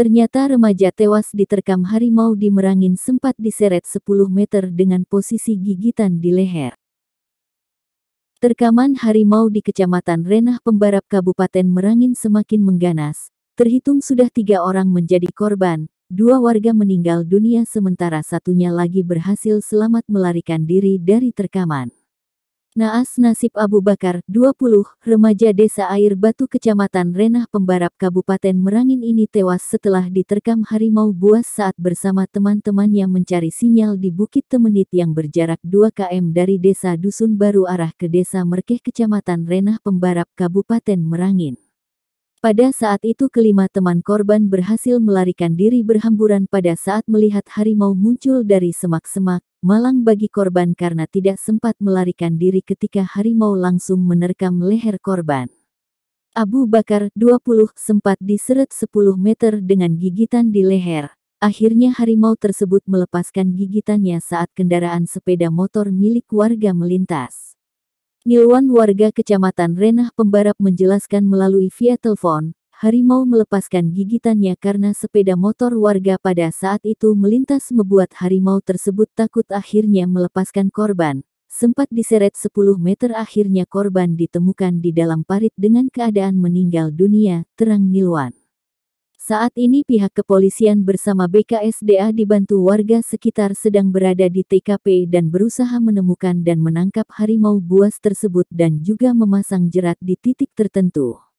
Ternyata remaja tewas diterkam harimau di Merangin sempat diseret 10 meter dengan posisi gigitan di leher. Terkaman harimau di Kecamatan Renah Pembarap Kabupaten Merangin semakin mengganas. Terhitung sudah tiga orang menjadi korban, dua warga meninggal dunia sementara satunya lagi berhasil selamat melarikan diri dari terkaman. Naas nasib Abu Bakar, 20, remaja desa Air Batu Kecamatan Renah Pembarap Kabupaten Merangin ini tewas setelah diterkam harimau buas saat bersama teman-temannya mencari sinyal di Bukit Temenit yang berjarak 2 km dari desa Dusun Baru arah ke desa Merkeh Kecamatan Renah Pembarap Kabupaten Merangin. Pada saat itu kelima teman korban berhasil melarikan diri berhamburan pada saat melihat harimau muncul dari semak-semak, malang bagi korban karena tidak sempat melarikan diri ketika harimau langsung menerkam leher korban. Abu Bakar, 20, sempat diseret 10 meter dengan gigitan di leher. Akhirnya harimau tersebut melepaskan gigitannya saat kendaraan sepeda motor milik warga melintas. Nilwan warga kecamatan Renah Pembarap menjelaskan melalui via telepon, harimau melepaskan gigitannya karena sepeda motor warga pada saat itu melintas membuat harimau tersebut takut akhirnya melepaskan korban. Sempat diseret 10 meter akhirnya korban ditemukan di dalam parit dengan keadaan meninggal dunia, terang Nilwan. Saat ini pihak kepolisian bersama BKSDA dibantu warga sekitar sedang berada di TKP dan berusaha menemukan dan menangkap harimau buas tersebut dan juga memasang jerat di titik tertentu.